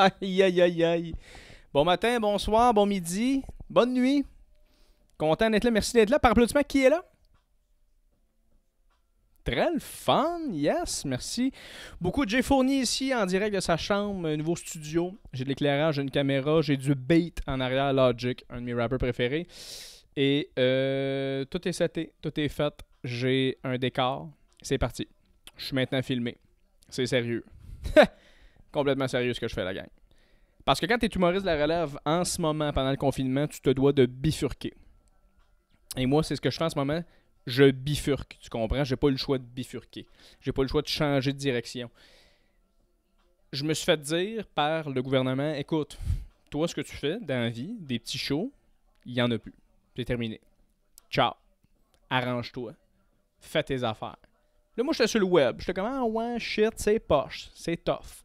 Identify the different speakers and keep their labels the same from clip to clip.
Speaker 1: aïe, aïe, aïe, aïe. Bon matin, bonsoir, bon midi, bonne nuit. Content d'être là, merci d'être là. Par applaudissement, qui est là? Très le fun, yes, merci. Beaucoup de J'ai Fourni ici en direct de sa chambre, un nouveau studio. J'ai de l'éclairage, j'ai une caméra, j'ai du bait en arrière Logic, un de mes rappers préférés. Et euh, tout est seté, tout est fait. J'ai un décor. C'est parti. Je suis maintenant filmé. C'est sérieux. complètement sérieux ce que je fais, la gang. Parce que quand t'es es humoriste de la relève en ce moment, pendant le confinement, tu te dois de bifurquer. Et moi, c'est ce que je fais en ce moment. Je bifurque, tu comprends? J'ai pas eu le choix de bifurquer. J'ai pas eu le choix de changer de direction. Je me suis fait dire par le gouvernement écoute, toi, ce que tu fais dans la vie, des petits shows, il y en a plus. C'est terminé. Ciao. Arrange-toi. Fais tes affaires. Là, moi, j'étais sur le web. je te ah ouais, shit, c'est poche, c'est tough.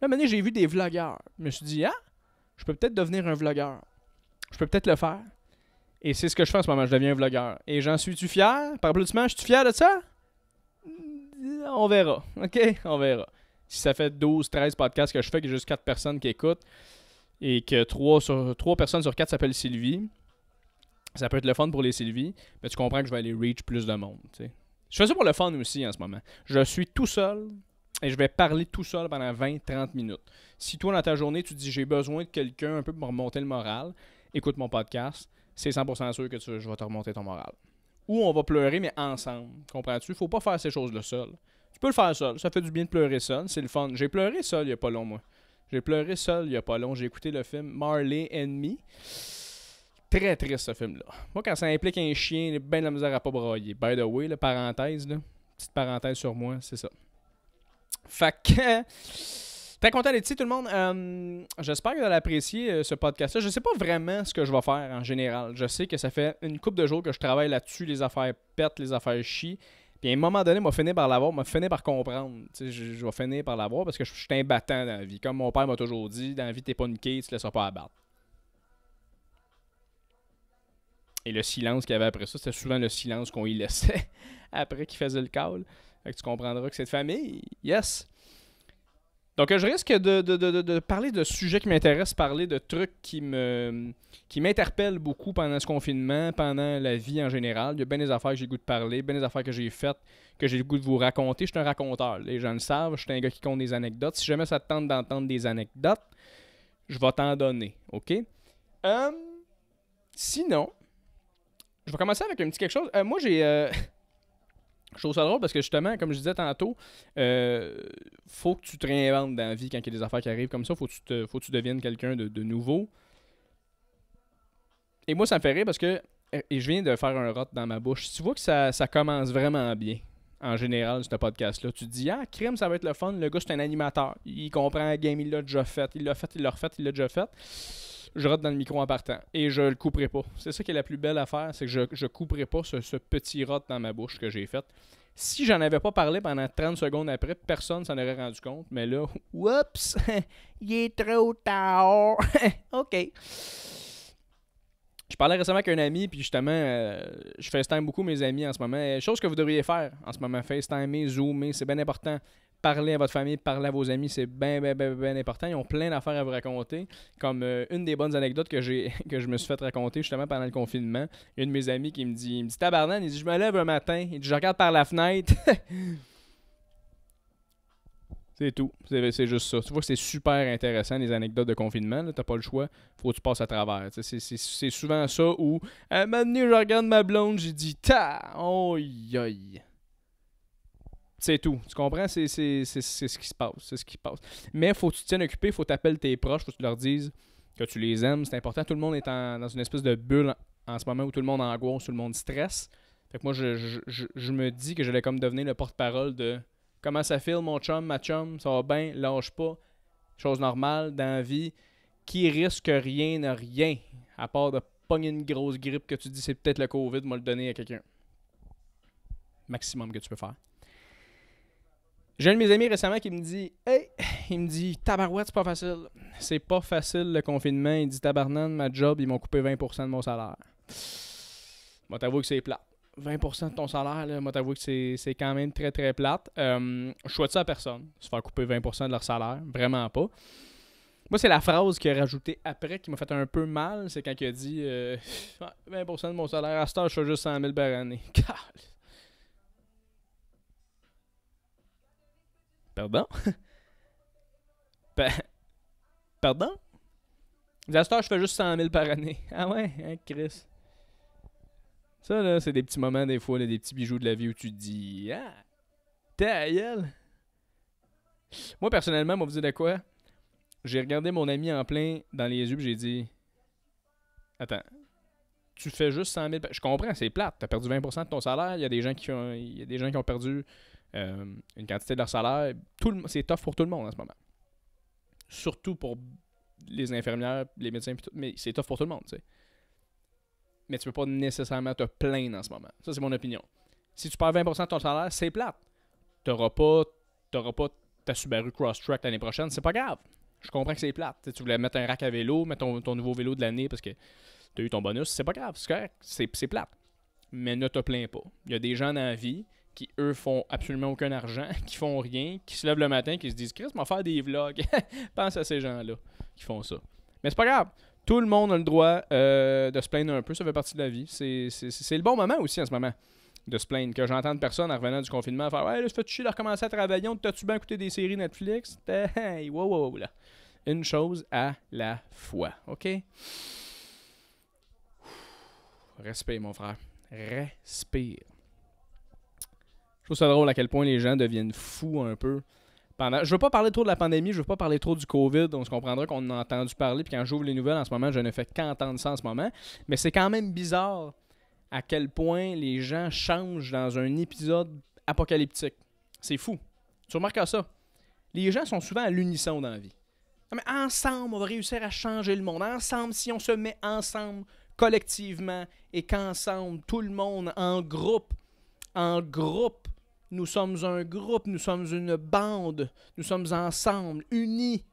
Speaker 1: Là, maintenant, j'ai vu des vlogueurs. Je me suis dit, ah, je peux peut-être devenir un vlogueur. Je peux peut-être le faire. Et c'est ce que je fais en ce moment. Je deviens un vlogueur. Et j'en suis-tu fier? Par applaudissement, je suis fier de ça? Mm, on verra. OK? On verra. Si ça fait 12, 13 podcasts que je fais, que juste 4 personnes qui écoutent et que 3, personnes sur 4 s'appellent Sylvie, ça peut être le fun pour les Sylvie, mais tu comprends que je vais aller reach plus de monde. Je fais ça pour le fun aussi en ce moment. Je suis tout seul et je vais parler tout seul pendant 20-30 minutes. Si toi, dans ta journée, tu dis j'ai besoin de quelqu'un un peu pour me remonter le moral, écoute mon podcast, c'est 100% sûr que je vais te remonter ton moral. Ou on va pleurer, mais ensemble. Comprends-tu? Faut pas faire ces choses-là seul. Tu peux le faire seul. Ça fait du bien de pleurer seul. C'est le fun. J'ai pleuré seul il n'y a pas long, moi. J'ai pleuré seul il n'y a pas long. J'ai écouté le film Marley and Me. Très triste ce film-là. Moi, quand ça implique un chien, ben bien de la misère à pas broyer. By the way, la parenthèse, là, petite parenthèse sur moi, c'est ça. Fait que. Très content d'être ici, tout le monde. Euh, j'espère que vous allez apprécier euh, ce podcast-là. Je sais pas vraiment ce que je vais faire en général. Je sais que ça fait une couple de jours que je travaille là-dessus, les affaires pètent, les affaires chient. Puis à un moment donné, m'a fini par l'avoir, m'a fini par comprendre. Je, je vais finir par l'avoir parce que je, suis un battant dans la vie. Comme mon père m'a toujours dit, dans la vie, t'es pas une quille, tu te laisseras pas abattre. Et le silence qu'il y avait après ça, c'était souvent le silence qu'on y laissait après qu'il faisait le call que tu comprendras que c'est de famille. Yes! Donc, je risque de, parler de sujets qui m'intéressent, parler de trucs qui me qui m'interpellent beaucoup pendant ce confinement, pendant la vie en général. Il y a bien des affaires que j'ai le goût de parler, bien des affaires que j'ai faites, que j'ai le goût de vous raconter. Je suis un raconteur. Les gens le savent. Je suis un gars qui compte des anecdotes. Si jamais ça te tente d'entendre des anecdotes, je vais t'en donner. OK? Euh, sinon, je vais commencer avec un petit quelque chose. Euh, moi, j'ai. Euh, Je trouve ça drôle parce que justement, comme je disais tantôt, euh, faut que tu te réinventes dans la vie quand il y a des affaires qui arrivent comme ça. Faut que tu, faut que tu deviennes quelqu'un de, nouveau. Et moi, ça me fait rire parce que euh, et je viens de faire un rot dans ma bouche. Tu vois que ça, commence vraiment bien, en général, ce podcast-là. Tu te dis, ah, crime, ça va être le fun. Le gars, c'est un animateur. Il comprend la game, il l'a déjà fait. Il l'a fait, il l'a refait, il l'a déjà fait je rate dans le micro en partant et je le couperai pas. C'est ça qui est la plus belle affaire, c'est que je, je couperai pas ce, petit rot dans ma bouche que j'ai fait. Si j'en avais pas parlé pendant 30 secondes après, personne s'en aurait rendu compte, mais là, oups, il est trop tard. OK. Je parlais récemment avec un ami, puis justement, euh, je FaceTime beaucoup mes amis en ce moment. Chose que vous devriez faire en ce moment, FaceTimer, zoomer, c'est bien important parlez à votre famille, parlez à vos amis, c'est bien, bien, bien, bien important. Ils ont plein d'affaires à vous raconter. Comme euh, une des bonnes anecdotes que j'ai que je me suis fait raconter justement pendant le confinement, une de mes amies qui me dit, il me dit il dit, je me lève un matin, il dit, je regarde par la fenêtre. c'est tout. C'est juste ça. Tu vois que c'est super intéressant, les anecdotes de confinement. T'as pas le choix. Faut que tu passes à travers. C'est souvent ça où, à un moment je regarde ma blonde, j'ai dit, ta, oh, oi. » C'est tout. Tu comprends? C'est ce qui se passe. C'est ce qui passe. Mais faut que tu te tiennes occupé, faut que tu appelles tes proches, faut que tu leur dises que tu les aimes. C'est important. Tout le monde est en, dans une espèce de bulle en, ce moment où tout le monde angoisse, tout le monde stresse. Fait que moi, je, je, je, me dis que j'allais comme devenir le porte-parole de comment ça file, mon chum, ma chum, ça va bien, lâche pas. Chose normale dans la vie. Qui risque rien, n'a rien, à part de pogner une grosse grippe que tu dis c'est peut-être le COVID, moi le donner à quelqu'un. Maximum que tu peux faire. J'ai un de mes amis récemment qui me dit Hey, il me dit Tabarouette, c'est pas facile. C'est pas facile le confinement. Il dit Tabarnane, ma job, ils m'ont coupé 20% de mon salaire. Moi, t'avoue que c'est plat. 20% de ton salaire, là, moi t'avoue que c'est quand même très très plate. Euh, je souhaite ça à personne, se faire couper 20% de leur salaire, vraiment pas. Moi, c'est la phrase qu'il a rajoutée après qui m'a fait un peu mal, c'est quand il a dit 20% euh, de mon salaire, à ce heure, je suis juste 100 000 par année. Pardon? Pardon? Zaster, je fais juste 100 000 par année. Ah ouais, hein, Chris? Ça, là, c'est des petits moments, des fois, des petits bijoux de la vie où tu te dis Ah, ta Moi, personnellement, moi, vous dire de quoi? J'ai regardé mon ami en plein dans les yeux, j'ai dit Attends, tu fais juste 100 000 Je comprends, c'est plate. T'as perdu 20 de ton salaire. Il y des gens qui ont, il y a des gens qui ont perdu euh, une quantité de leur salaire. C'est tough pour tout le monde en ce moment. Surtout pour les infirmières, les médecins, mais c'est tough pour tout le monde. Mais tu peux pas nécessairement te plaindre en ce moment. Ça, c'est mon opinion. Si tu perds 20% de ton salaire, c'est plate. Tu n'auras pas, ta Subaru track l'année prochaine, c'est pas grave. Je comprends que c'est plate. tu voulais mettre un rack à vélo, mettre ton, nouveau vélo de l'année parce que tu as eu ton bonus, c'est pas grave, c'est correct, c'est plate. Mais ne te plains pas. Il y a des gens dans la vie qui, eux, font absolument aucun argent, qui font rien, qui se lèvent le matin, qui se disent je m'en faire des vlogs. Pense à ces gens-là qui font ça. Mais c'est pas grave. Tout le monde a le droit euh, de se plaindre un peu. Ça fait partie de la vie. C'est le bon moment aussi en ce moment de se plaindre. Que j'entende personne en revenant du confinement faire Ouais, là, je chier de recommencer à travailler. On t'as-tu bien écouté des séries Netflix Hey, wow, wow, là. Une chose à la fois. OK Respect mon frère. Respire. Je trouve ça drôle à quel point les gens deviennent fous un peu. Pendant... Je veux pas parler trop de la pandémie, je veux pas parler trop du COVID, on se comprendra qu'on en a entendu parler, puis quand j'ouvre les nouvelles en ce moment, je ne fais qu'entendre ça en ce moment. Mais c'est quand même bizarre à quel point les gens changent dans un épisode apocalyptique. C'est fou. Tu remarques ça. Les gens sont souvent à l'unisson dans la vie. ensemble, on va réussir à changer le monde. Ensemble, si on se met ensemble collectivement et qu'ensemble, tout le monde en groupe, en groupe, nous sommes un groupe, nous sommes une bande, nous sommes ensemble, unis.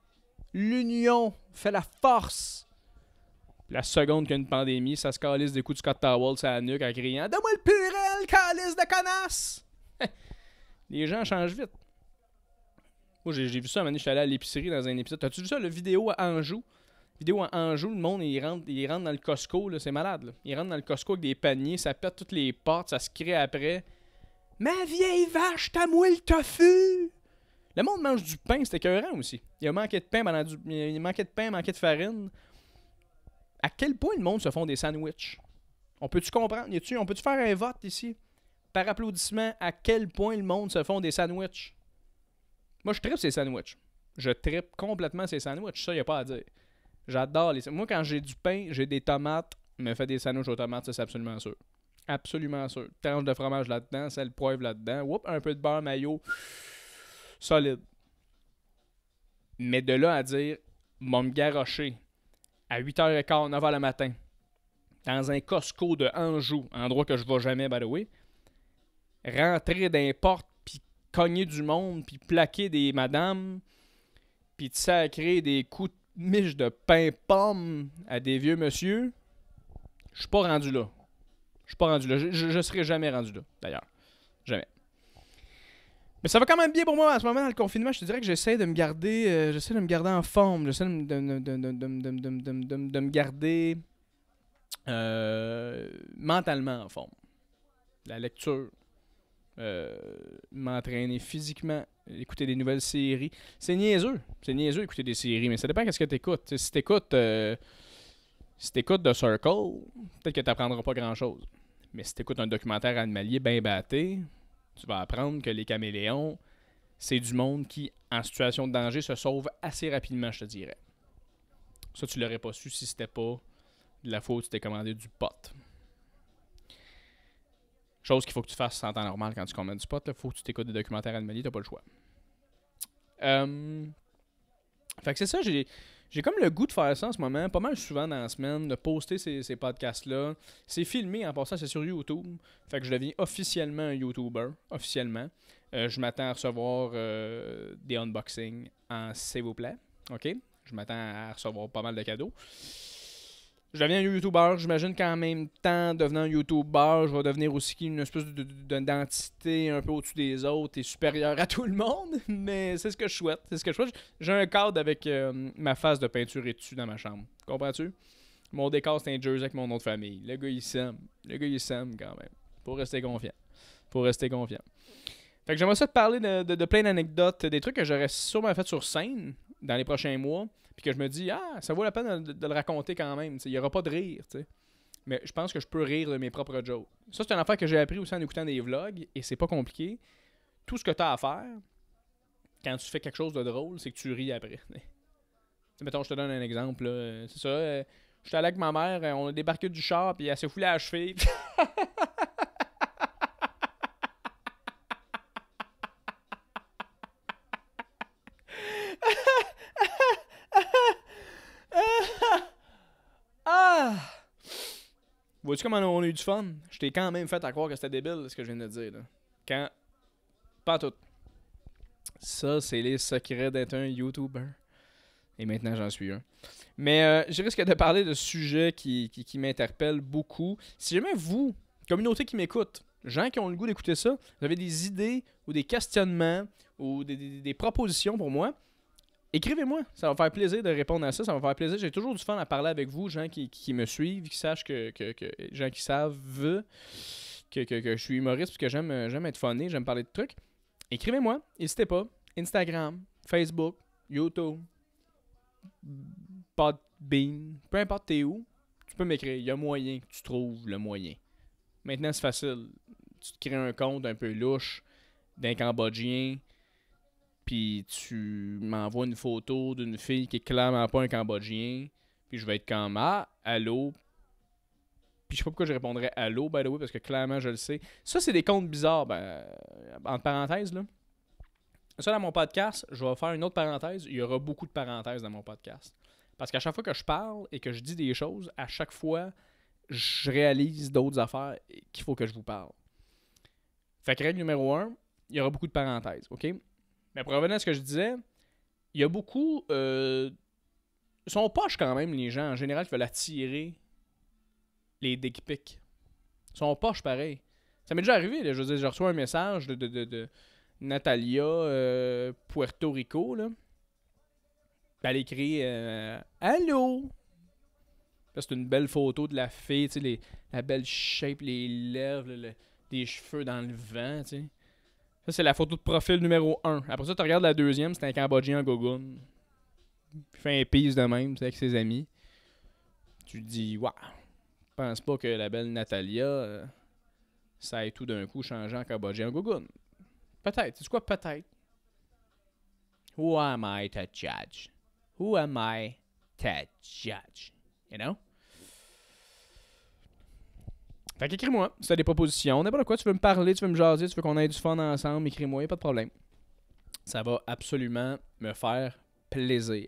Speaker 1: L'union fait la force. la seconde qu'il y a une pandémie, ça se calisse des coups de Scott Towell sur la nuque en criant Donne-moi le purel, calisse de connasse Les gens changent vite. Moi, j'ai vu ça je suis allé à l'épicerie dans un épisode. T'as-tu vu ça, le vidéo à Anjou Vidéo à Anjou, le monde, il rentre, dans le Costco, c'est malade. Là. Il rentre dans le Costco avec des paniers, ça pète toutes les portes, ça se crée après. Ma vieille vache, t'as moué le tofu! Le monde mange du pain, c'était écœurant aussi. Il a manqué de pain pendant Il manquait de pain, manquait de farine. À quel point le monde se font des sandwichs? On peut-tu comprendre? -tu... on peut-tu faire un vote ici? Par applaudissement, à quel point le monde se font des sandwichs? Moi, je tripe ces sandwichs. Je tripe complètement ces sandwichs. Ça, y a pas à dire. J'adore les Moi, quand j'ai du pain, j'ai des tomates, Mais fait des sandwiches aux tomates, c'est absolument sûr. Absolument sûr. Tranche de fromage là-dedans, sel, poivre là-dedans. Oups, un peu de beurre, maillot. Solide. Mais de là à dire, mon me à 8h15, 9h le matin, dans un Costco de Anjou, endroit que je ne vais jamais, by rentrer d'un les puis cogner du monde, puis plaquer des madames, puis sacrer des coups de miche de pain pomme à des vieux monsieur, je suis pas rendu là pas rendu Je, ne serai jamais rendu là, d'ailleurs. Jamais. Mais ça va quand même bien pour moi en ce moment dans le confinement. Je te dirais que j'essaie de me garder, euh, j'essaie de me garder en forme, j'essaie de, me garder mentalement en forme. La lecture, euh, m'entraîner physiquement, écouter des nouvelles séries. C'est niaiseux, c'est niaiseux écouter des séries, mais ça dépend qu'est-ce que tu écoutes. Si t'écoutes, euh, si The Circle, peut-être que t'apprendras pas grand-chose. Mais si tu écoutes un documentaire animalier bien batté, tu vas apprendre que les caméléons, c'est du monde qui, en situation de danger, se sauve assez rapidement, je te dirais. Ça, tu l'aurais pas su si c'était pas de la faute, tu t'es commandé du pot. Chose qu'il faut que tu fasses en temps normal quand tu commandes du pot. Il faut que tu t'écoutes des documentaires animaliers, t'as pas le choix. Euh, fait que c'est ça, j'ai j'ai comme le goût de faire ça en ce moment, pas mal souvent dans la semaine, de poster ces, podcasts-là. C'est filmé en passant, c'est sur YouTube. Fait que je deviens officiellement un YouTuber, officiellement. Euh, je m'attends à recevoir euh, des unboxings en s'il vous plaît. OK? Je m'attends à recevoir pas mal de cadeaux je deviens youtubeur, j'imagine qu'en même temps, devenant youtubeur, je vais devenir aussi une espèce d'identité un peu au-dessus des autres et supérieure à tout le monde. Mais c'est ce que je souhaite. C'est ce que je souhaite. J'ai un cadre avec euh, ma face de peinture et dessus dans ma chambre. Comprends-tu? Mon décor, c'est un jersey avec mon nom de famille. Le gars, il s'aime. Le gars, il s'aime quand même. Pour rester confiant. Pour rester confiant. Fait que j'aimerais ça te parler de plein d'anecdotes, des trucs que j'aurais sûrement fait sur scène dans les prochains mois. Puis que je me dis, ah, ça vaut la peine de, le raconter quand même. Il n'y aura pas de rire. Mais je pense que je peux rire de mes propres jokes. Ça, c'est une affaire que j'ai appris aussi en écoutant des vlogs et c'est pas compliqué. Tout ce que tu as à faire quand tu fais quelque chose de drôle, c'est que tu ris après. mettons, je te donne un exemple. C'est ça. Euh, J'étais allé avec ma mère, euh, on a débarqué du char, puis elle s'est foulée à la cheville. Vois-tu comment on a eu du fun? Je t'ai quand même fait à croire que c'était débile ce que je viens de dire. Quand. Pas tout. Ça, c'est les secrets d'être un YouTuber. Et maintenant, j'en suis un. Mais euh, je risque de parler de sujets qui, qui, m'interpellent beaucoup. Si jamais vous, communauté qui m'écoute, gens qui ont le goût d'écouter ça, vous avez des idées ou des questionnements ou des propositions pour moi, écrivez-moi. Ça va me faire plaisir de répondre à ça. Ça va me faire plaisir. J'ai toujours du fun à parler avec vous, gens qui, qui me suivent, qui sachent que, gens qui savent que, que, que, je suis humoriste, que j'aime, j'aime être funné, j'aime parler de trucs. Écrivez-moi. N'hésitez pas. Instagram, Facebook, YouTube, Podbean, peu importe où, tu peux m'écrire. Il y a moyen que tu trouves le moyen. Maintenant, c'est facile. Tu te crées un compte un peu louche d'un Cambodgien puis tu m'envoies une photo d'une fille qui est clairement pas un Cambodgien, puis je vais être comme Ah, allô. Puis je sais pas pourquoi je répondrais allô, by the way, parce que clairement je le sais. Ça, c'est des comptes bizarres, ben, euh, entre parenthèses, là. Ça, dans mon podcast, je vais faire une autre parenthèse. Il y aura beaucoup de parenthèses dans mon podcast. Parce qu'à chaque fois que je parle et que je dis des choses, à chaque fois, je réalise d'autres affaires qu'il faut que je vous parle. Fait que règle numéro un, il y aura beaucoup de parenthèses, OK? Mais pour revenir à ce que je disais, il y a beaucoup. Ils euh, sont poches quand même, les gens, en général, ils veulent attirer les dick pics. Sont poches pareil. Ça m'est déjà arrivé, là, je veux dire, je reçois un message de, de, de, Natalia euh, Puerto Rico, là. Elle écrit euh, Allô! C'est une belle photo de la fille, tu les, la belle shape, les lèvres, le, les cheveux dans le vent, ça, c'est la photo de profil numéro 1. Après ça, tu regardes la deuxième, c'est un Cambodgien en Il fait un pisse de même, c'est avec ses amis. Tu te dis, waouh, pense pas que la belle Natalia, euh, ça ait tout d'un coup changé en Cambodgien Gogun. Peut-être. C'est quoi, peut-être? Who am I to judge? Who am I to judge? You know? Fait qu'écris-moi si t'as des propositions, n'importe quoi, tu veux me parler, tu veux me jaser, tu veux qu'on ait du fun ensemble, écris-moi, pas de problème. Ça va absolument me faire plaisir.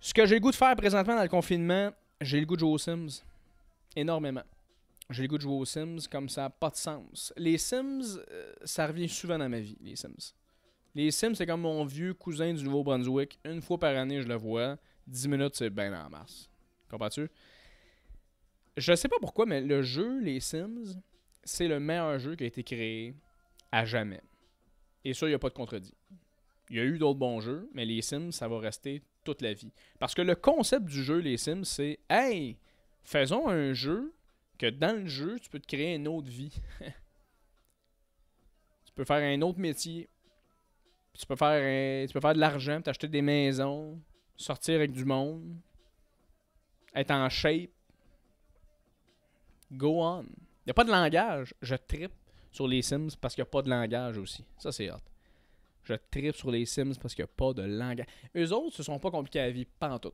Speaker 1: Ce que j'ai le goût de faire présentement dans le confinement, j'ai le goût de jouer aux Sims. Énormément. J'ai le goût de jouer aux Sims comme ça, pas de sens. Les Sims, euh, ça revient souvent dans ma vie, les Sims. Les Sims, c'est comme mon vieux cousin du Nouveau-Brunswick. Une fois par année, je le vois. 10 minutes, c'est bien en mars. Comprends-tu? Je sais pas pourquoi, mais le jeu Les Sims, c'est le meilleur jeu qui a été créé à jamais. Et ça, il n'y a pas de contredit. Il y a eu d'autres bons jeux, mais Les Sims, ça va rester toute la vie. Parce que le concept du jeu Les Sims, c'est Hey, faisons un jeu que dans le jeu, tu peux te créer une autre vie. tu peux faire un autre métier. Tu peux faire, tu peux faire de l'argent, t'acheter des maisons, sortir avec du monde, être en shape Go on. Il n'y a pas de langage. Je tripe sur les Sims parce qu'il n'y a pas de langage aussi. Ça, c'est hot. Je tripe sur les Sims parce qu'il n'y a pas de langage. Eux autres, se sont pas compliqués à la vie, pas en tout.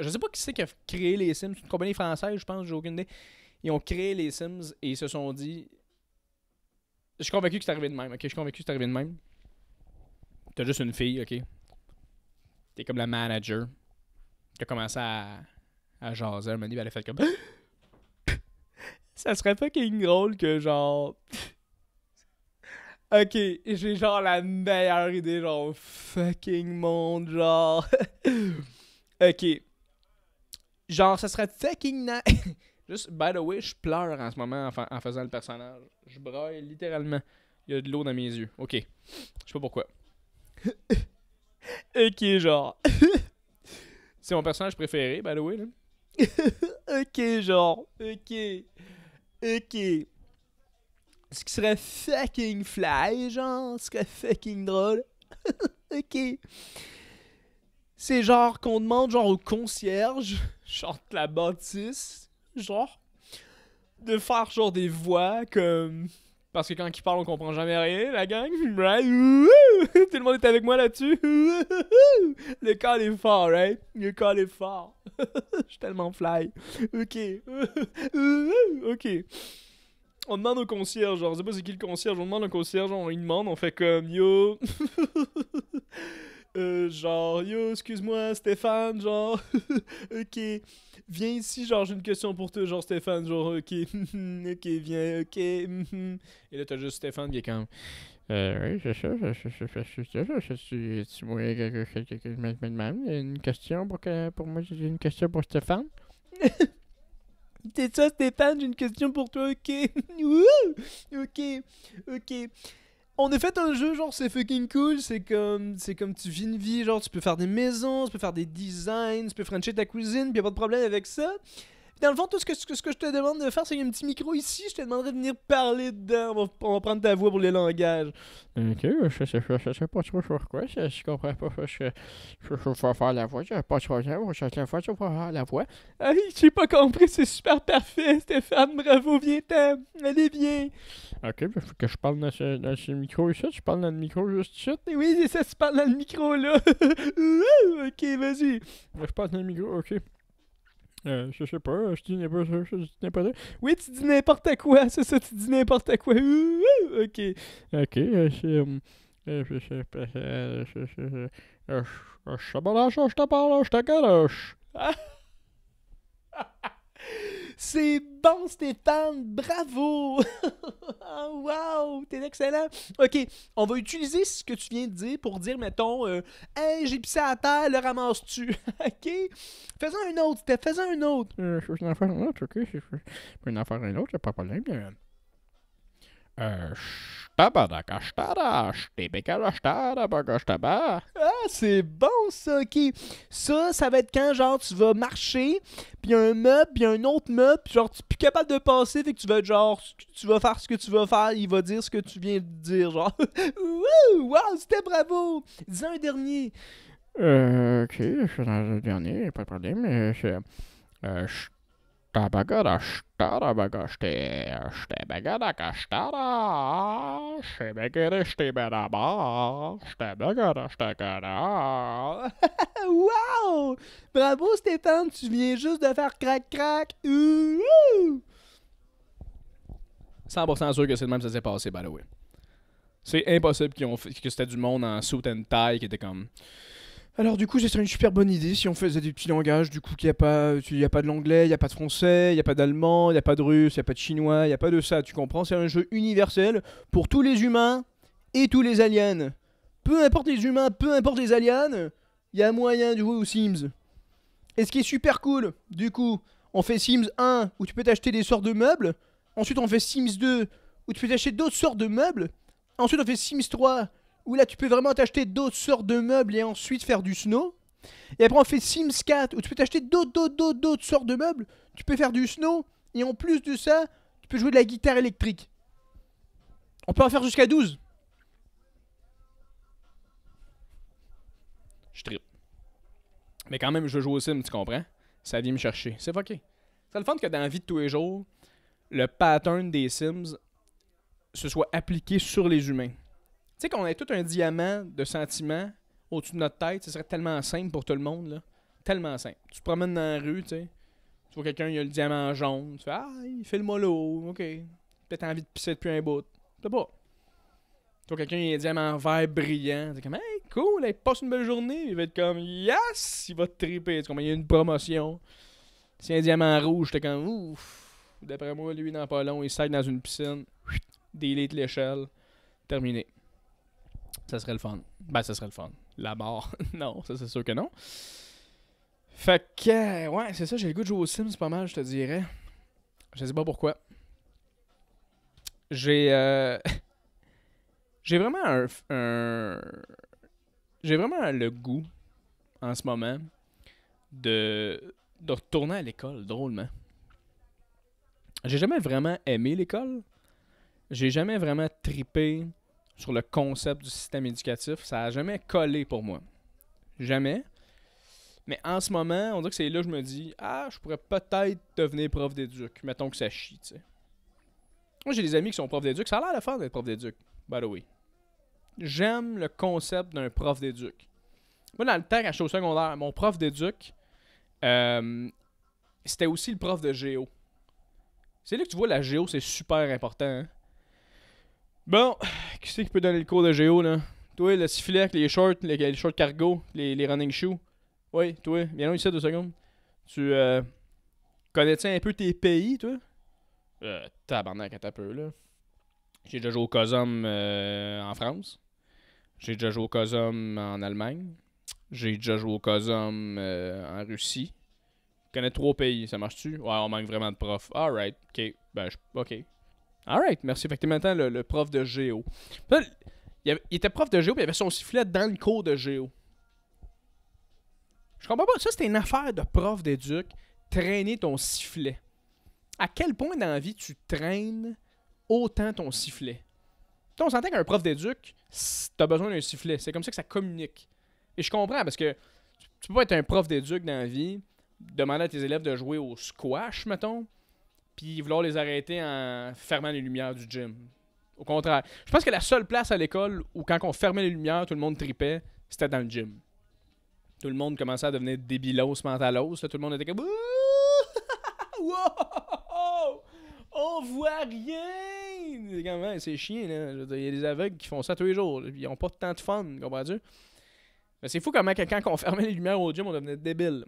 Speaker 1: Je sais pas qui c'est qui a créé les Sims. Une compagnie française, je pense, j'ai aucune idée. Ils ont créé les Sims et ils se sont dit. Je suis convaincu que c'est arrivé de même, ok? Je suis convaincu que c'est arrivé de même. T'as juste une fille, ok? es comme la manager. as commencé à, à jaser. Elle m'a dit, elle a fait comme ça serait fucking drôle que genre. ok, j'ai genre la meilleure idée, genre fucking monde, genre. ok. Genre, ça serait fucking nice. Juste, by the way, je pleure en ce moment en, faisant le personnage. Je braille littéralement. Il y a de l'eau dans mes yeux. Ok. Je sais pas pourquoi. ok, genre. C'est mon personnage préféré, by the way. Là. ok, genre. Ok. Ok. Ce qui serait fucking fly, genre. Ce serait fucking drôle. ok. C'est genre qu'on demande, genre, au concierge, genre de la bâtisse, genre, de faire, genre, des voix comme parce que quand ils parle on comprend jamais rien, la gang. Right? Tout le monde est avec moi là-dessus. Le call est fort, right? Le call est fort. Je suis tellement fly. Ok. ok. On demande au concierge, genre, je sais pas c'est qui le concierge, on demande au concierge, on lui demande, on fait comme yo euh, genre, yo, excuse-moi, Stéphane, genre, ok, viens ici, genre, j'ai une question pour toi, genre, Stéphane, genre, ok, ok, viens, ok, et là, t'as juste Stéphane qui est
Speaker 2: comme, euh, oui, c'est ça, je suis, tu voulais que je me une question pour que, pour moi, j'ai une question pour Stéphane.
Speaker 1: C'est ça, Stéphane, j'ai une question pour toi, ok, ok, ok. On est fait un jeu, genre, c'est fucking cool. C'est comme, c'est comme tu vis une vie, genre, tu peux faire des maisons, tu peux faire des designs, tu peux frencher ta cuisine, puis y a pas de problème avec ça. Dans le fond, tout ce que, ce que je te demande de faire, c'est qu'il y a un petit micro ici. Je te demanderai de venir parler dedans. On va, prendre ta voix pour
Speaker 2: les langages. Ok, je sais, je, pas trop sur quoi. Je, comprends pas. Je, je, je, je vais faire la voix. Je pas trop bien. Je, je, je vais faire la voix. Ah, j'ai pas compris. C'est super parfait, Stéphane. Bravo, viens-t'en. Allez bien. Ok, il faut que je parle dans ce, dans ce micro ici. Tu parles dans le micro juste ici.
Speaker 1: Eh oui, c'est ça. Tu parles dans le micro là. ok,
Speaker 2: vas-y. Je parle dans le micro. Ok je sais pas, je dis n'importe quoi. Je Oui, tu dis n'importe quoi, c'est ça, tu dis n'importe quoi. ok. Ok, Je je
Speaker 1: c'est bon, Stéphane! Bravo! Ah, wow! T'es excellent! OK, on va utiliser ce que tu viens de dire pour dire, mettons, euh, Hey, j'ai pissé à terre, le ramasses-tu? » OK? Faisons un autre, fais faisons un autre! Euh, je peux en faire un autre,
Speaker 2: OK? Je peux en faire un autre, pas de problème. Euh, euh ah, c'est bon
Speaker 1: ça, ok. Ça, ça va être quand genre tu vas marcher, puis un meuble, puis un autre meuble, puis genre tu es plus capable de passer, fait que tu vas être genre, tu vas faire ce que tu vas faire, il va dire ce que tu viens de dire, genre. wow, c'était bravo! Dis un dernier.
Speaker 2: Euh, ok, je suis dans dernier, pas de problème. je euh,
Speaker 1: wow! Bravo Stéphane, tu viens juste de faire crac-crac. 100% sûr que c'est le même que ça s'est passé, by the way. C'est impossible qu'ils ont que c'était du monde en suit and qui était comme. Alors du coup, ce serait une super bonne idée si on faisait des petits langages, du coup, qu'il n'y a pas, euh, a pas de l'anglais, il n'y a pas de français, il n'y a pas d'allemand, il n'y a pas de russe, il n'y a pas de chinois, il n'y a pas de ça, tu comprends C'est un jeu universel pour tous les humains et tous les aliens. Peu importe les humains, peu importe les aliens, il y a moyen de jouer aux Sims. Et ce qui est super cool, du coup, on fait Sims 1 où tu peux t'acheter des sortes de meubles, ensuite on fait Sims 2 où tu peux t'acheter d'autres sortes de meubles, ensuite on fait Sims 3 où là tu peux vraiment t'acheter d'autres sortes de meubles et ensuite faire du snow. Et après on fait Sims 4 où tu peux t'acheter d'autres, d'autres, d'autres, sortes de meubles. Tu peux faire du snow et en plus de ça, tu peux jouer de la guitare électrique. On peut en faire jusqu'à 12. Je tripe. Mais quand même, je joue aux Sims, tu comprends? Ça vient me chercher. C'est ok. C'est le fun que dans la vie de tous les jours, le pattern des Sims se soit appliqué sur les humains. Tu sais, qu'on a tout un diamant de sentiments au-dessus de notre tête, ce serait tellement simple pour tout le monde, là. Tellement simple. Tu te promènes dans la rue, tu sais. Tu vois quelqu'un, il a le diamant jaune. Tu fais, ah, il fait le mollo, ok. Peut-être envie de pisser depuis un bout. pas. Tu vois quelqu'un, il a un diamant vert brillant. T'es comme, hey, cool, il passe une belle journée. Il va être comme, yes, il va te triper. Tu comprends, il y a une promotion. Si un diamant rouge, t'es comme, ouf. D'après moi, lui, dans pas long, il saute dans une piscine. de l'échelle. Terminé. Ça serait le fun. Ben, ça serait le fun. La mort, non, ça c'est sûr que non. Fait que, euh, ouais, c'est ça, j'ai le goût de jouer aux Sims pas mal, je te dirais. Je sais pas pourquoi. J'ai. Euh, j'ai vraiment un. J'ai vraiment le goût, en ce moment, de, de retourner à l'école, drôlement. J'ai jamais vraiment aimé l'école. J'ai jamais vraiment tripé sur le concept du système éducatif. Ça n'a jamais collé pour moi. Jamais. Mais en ce moment, on dirait que c'est là que je me dis Ah, je pourrais peut-être devenir prof d'éduc. Mettons que ça chie, tu sais. Moi, j'ai des amis qui sont profs d'éduc. Ça a l'air de faire d'être prof d'éduc, by the way. J'aime le concept d'un prof d'éduc. Moi, dans le temps, quand chez au secondaire, mon prof d'éduc, euh, c'était aussi le prof de géo. C'est là que tu vois, la géo, c'est super important. Hein? Bon, qui c'est qui peut donner le cours de géo, là? Toi, le sifflet avec les shorts, les, shorts cargo, les, running shoes. Oui, toi, viens nous ici deux secondes. Tu euh, connais-tu un peu tes pays, toi? Euh, tabarnak, un peu, là. J'ai déjà joué au COSOM euh, en France. J'ai déjà joué au COSOM en Allemagne. J'ai déjà joué au COSOM euh, en Russie. Je connais trois pays, ça marche-tu? Ouais, on manque vraiment de profs. Alright, ok. Ben, ok. Alright, merci. Fait que t'es maintenant le, prof de géo. il, était prof de géo, il avait son sifflet dans le cours de géo. Je comprends pas. Ça, c'était une affaire de prof d'éduc, traîner ton sifflet. À quel point dans la vie tu traînes autant ton sifflet? On s'entend qu'un prof d'éduc, t'as besoin d'un sifflet. C'est comme ça que ça communique. Et je comprends, parce que tu peux pas être un prof d'éduc dans la vie, demander à tes élèves de jouer au squash, mettons, puis vouloir les arrêter en fermant les lumières du gym. Au contraire. Je pense que la seule place à l'école où, quand on fermait les lumières, tout le monde tripait, c'était dans le gym. Tout le monde commençait à devenir débilos, mentalos. tout le monde était comme. On voit rien! C'est hein, chiant, là. Il y a des aveugles qui font ça tous les jours. Ils n'ont pas tant de fun, comprends-tu? Mais c'est fou comment, quand on fermait les lumières au gym, on devenait débile.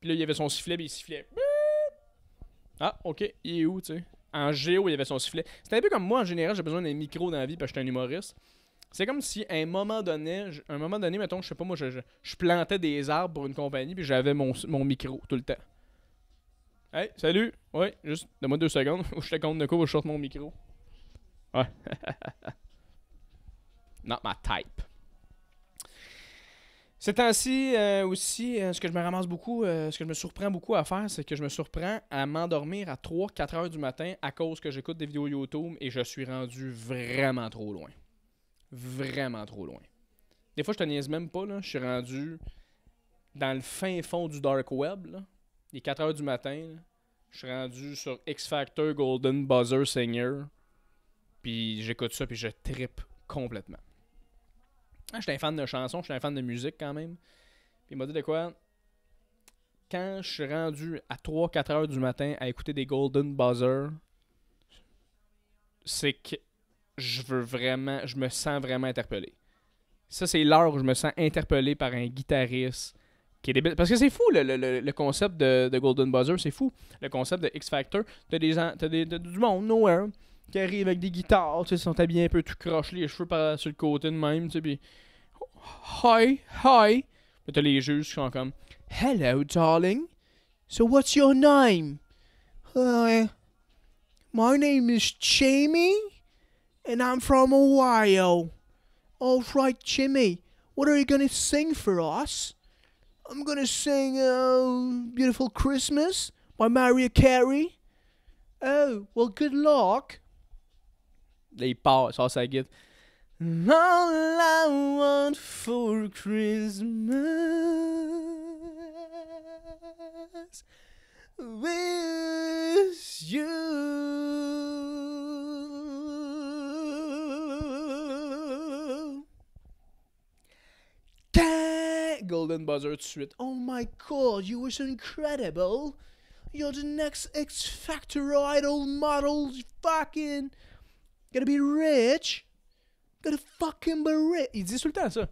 Speaker 1: Puis là, il y avait son sifflet, puis il sifflait. Ah, ok, il est où, tu sais En géo, il avait son sifflet. C'était un peu comme moi, en général, j'ai besoin d'un micro dans la vie parce que j'étais un humoriste. C'est comme si à un moment donné, un moment donné, mettons, je sais pas, moi, je, plantais des arbres pour une compagnie, puis j'avais mon, micro tout le temps. Hey, salut! Oui, juste, donne-moi deux secondes, je te compte de quoi, je sorte mon micro.
Speaker 2: Ouais.
Speaker 1: Not my type. C'est temps-ci euh, aussi, euh, ce que je me ramasse beaucoup, euh, ce que je me surprends beaucoup à faire, c'est que je me surprends à m'endormir à 3-4 heures du matin à cause que j'écoute des vidéos YouTube et je suis rendu vraiment trop loin. Vraiment trop loin. Des fois, je te niaise même pas, là. Je suis rendu dans le fin fond du dark web, les 4 heures du matin, Je suis rendu sur X Factor, Golden Buzzer, Senior, Puis j'écoute ça, puis je trippe complètement. Ah, je suis un fan de chansons, je suis un fan de musique quand même. Puis il m'a dit de quoi Quand je suis rendu à 3-4 heures du matin à écouter des Golden Buzzer, c'est que je veux vraiment, je me sens vraiment interpellé. Ça, c'est l'heure où je me sens interpellé par un guitariste qui est débile. Parce que c'est fou le, concept de, Golden Buzzer, c'est fou. Le concept de X Factor, t'as des, du monde, nowhere. qui arrivent avec des guitares, tu sais, sont habillés un peu tout croche, les cheveux par, sur le côté de même, tu sais, puis Hi, hi. Puis t'as les juges qui sont comme Hello, darling. So what's your name? Hi, my name is Jamie, and I'm from Ohio. All right, Jimmy. What are you gonna sing for us? I'm gonna sing uh, "Beautiful Christmas" by Mariah Carey. Oh, well, good luck. Là, il part, il sort sa guide. All I want for Christmas is you. Golden buzzer tout de suite. Oh my god, you were so incredible. You're the next X Factor idol model. Fucking. Gonna be rich. Gonna fucking be rich. Il dit tout le temps ça.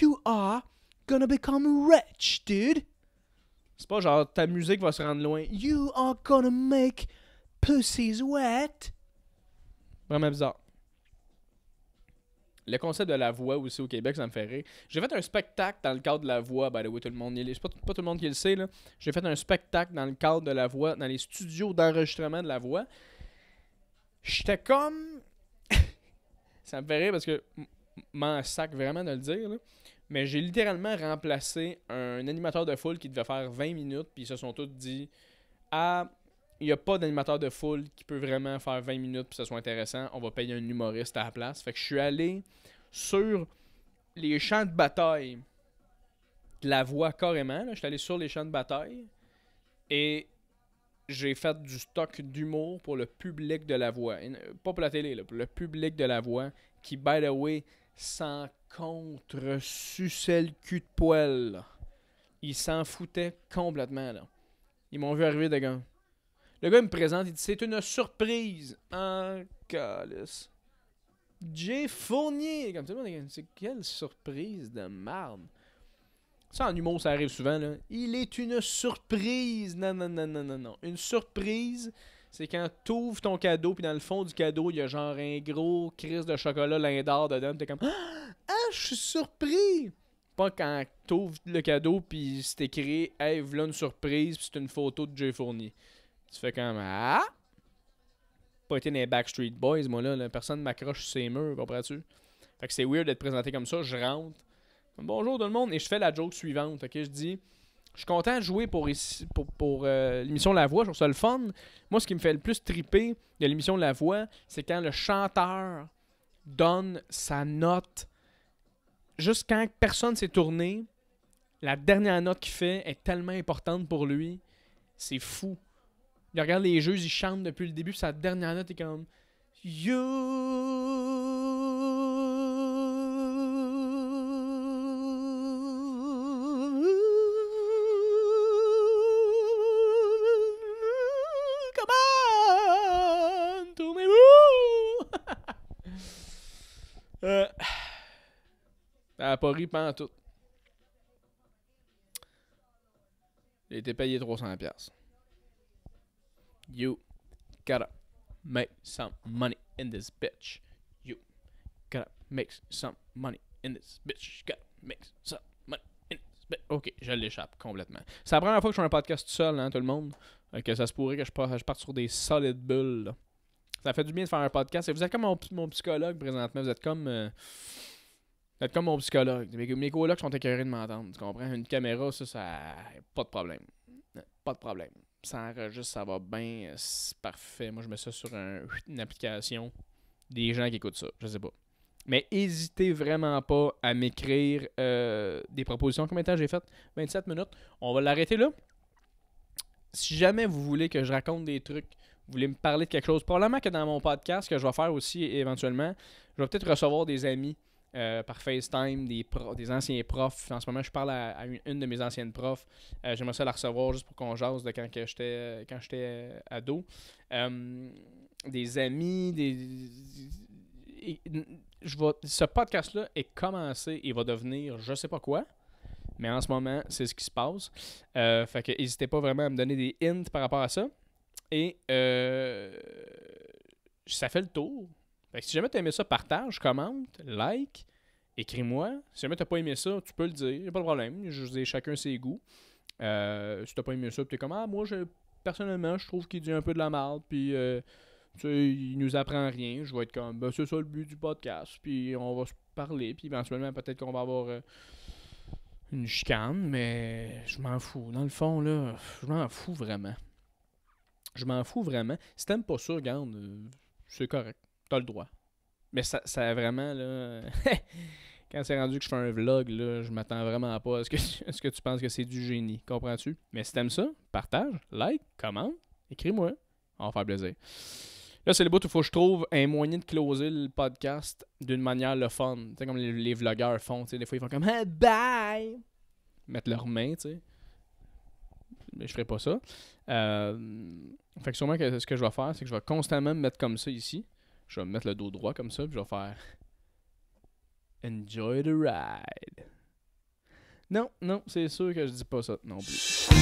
Speaker 1: You are gonna become rich, dude. C'est pas genre ta musique va se rendre loin. You are gonna make pussies wet. Vraiment bizarre. Le concept de la voix aussi au Québec, ça me fait rire. J'ai fait un spectacle dans le cadre de la voix, by the way, tout le monde. C'est pas, pas tout le monde qui le sait, là. J'ai fait un spectacle dans le cadre de la voix, dans les studios d'enregistrement de la voix. J'étais comme ça me fait parce que m'en sac vraiment de le dire, mais j'ai littéralement remplacé un animateur de foule qui devait faire 20 minutes, puis ils se sont tous dit Ah, il n'y a pas d'animateur de foule qui peut vraiment faire 20 minutes, puis ça ce soit intéressant, on va payer un humoriste à la place. Fait que je suis allé sur les champs de bataille de la voix carrément, je suis allé sur les champs de bataille. Et j'ai fait du stock d'humour pour le public de la voix. Euh, pas pour la télé, pour le public de la voix qui, by the way, s'en contre suçait le cul de poêle. Ils s'en foutaient complètement. Là. Ils m'ont vu arriver de gars. Le gars me présente, il dit C'est une surprise. un calice. J'ai Fournier. Comme tout le monde, c'est quelle surprise de marde. Ça, en humour, ça arrive souvent. Là. Il est une surprise. Non, non, non, non, non, non. Une surprise, c'est quand t'ouvres ton cadeau, puis dans le fond du cadeau, il y a genre un gros crise de chocolat lindard dedans. T'es comme «Ah! ah, je suis surpris. Pas quand t'ouvres le cadeau, puis c'est écrit Hey, voilà une surprise, puis c'est une photo de Jay Fournier. Tu fais comme Ah Pas été dans les Backstreet Boys, moi là. là personne m'accroche sur ses murs, comprends-tu Fait que c'est weird d'être présenté comme ça. Je rentre Bonjour tout le monde. Et je fais la joke suivante. Ok, je dis. Je suis content de jouer pour, pour, pour euh, l'émission La Voix, je trouve ça le fun. Moi, ce qui me fait le plus triper de l'émission La Voix, c'est quand le chanteur donne sa note. Juste quand personne s'est tourné, la dernière note qu'il fait est tellement importante pour lui. C'est fou. Il regarde les jeux, il chante depuis le début, sa dernière note est comme You Euh, elle pas ri tout. J'ai été payé 300$. You gotta make some money in this bitch. You gotta make some money in this bitch. You gotta make some money in this bitch. Ok, je l'échappe complètement. C'est la première fois que je fais un podcast tout seul, hein, tout le monde. Que ça se pourrait que je parte, sur des solides bulles. Ça fait du bien de faire un podcast. Vous êtes comme mon, mon psychologue présentement. Vous êtes comme. Euh, vous êtes comme mon psychologue. Mes, mes sont écœurés de m'entendre. Tu comprends? Une caméra, ça, ça. Pas de problème. Pas de problème. Ça enregistre, ça va bien. C'est parfait. Moi, je mets ça sur une application. Des gens qui écoutent ça. Je sais pas. Mais hésitez vraiment pas à m'écrire euh, des propositions. Combien de temps j'ai fait 27 minutes. On va l'arrêter là. Si jamais vous voulez que je raconte des trucs vous voulez me parler de quelque chose, probablement que dans mon podcast, que je vais faire aussi éventuellement, je vais peut-être recevoir des amis euh, par FaceTime, des, des anciens profs. En ce moment, je parle à, une, de mes anciennes profs. Euh, j'aimerais ça la recevoir juste pour qu'on jase de quand j'étais euh, quand j'étais ado. des amis, des. Je vais... Ce podcast-là est commencé et va devenir je sais pas quoi. Mais en ce moment, c'est ce qui se passe. fait que n'hésitez pas vraiment à me donner des hints par rapport à ça. Et euh, ça fait le tour. si jamais t'as aimé ça, partage, commente, like, écris-moi. Si jamais t'as pas aimé ça, tu peux le dire, y pas de problème. Je vous ai chacun ses goûts. Euh, si t'as pas aimé ça, tu es comme ah moi je, personnellement je trouve qu'il dit un peu de la merde, puis euh, tu sais, il nous apprend rien. Je vais être comme ben c'est ça le but du podcast, puis on va se parler, puis éventuellement peut-être qu'on va avoir euh, une chicane, mais je m'en fous. Dans le fond là, je m'en fous vraiment. Je m'en fous vraiment. Si t'aimes pas ça, regarde, euh, c'est correct. T'as le droit. Mais ça, vraiment, là. quand c'est rendu que je fais un vlog, là, je m'attends vraiment pas à ce que, ce que tu penses que c'est du génie. Comprends-tu? Mais si t'aimes ça, partage, like, commente, écris-moi. On va faire plaisir. Là, c'est le bout où il faut que je trouve un moyen de closer le podcast d'une manière le fun. Tu sais, comme les, vlogueurs font. des fois, ils font comme bye! Mettre leurs mains, tu sais. Mais je ferai pas ça. Euh, fait que sûrement que ce que je vais faire, c'est que je vais constamment me mettre comme ça ici. Je vais me mettre le dos droit comme ça, puis je vais faire Enjoy the ride. Non, non, c'est sûr que je dis pas ça non plus.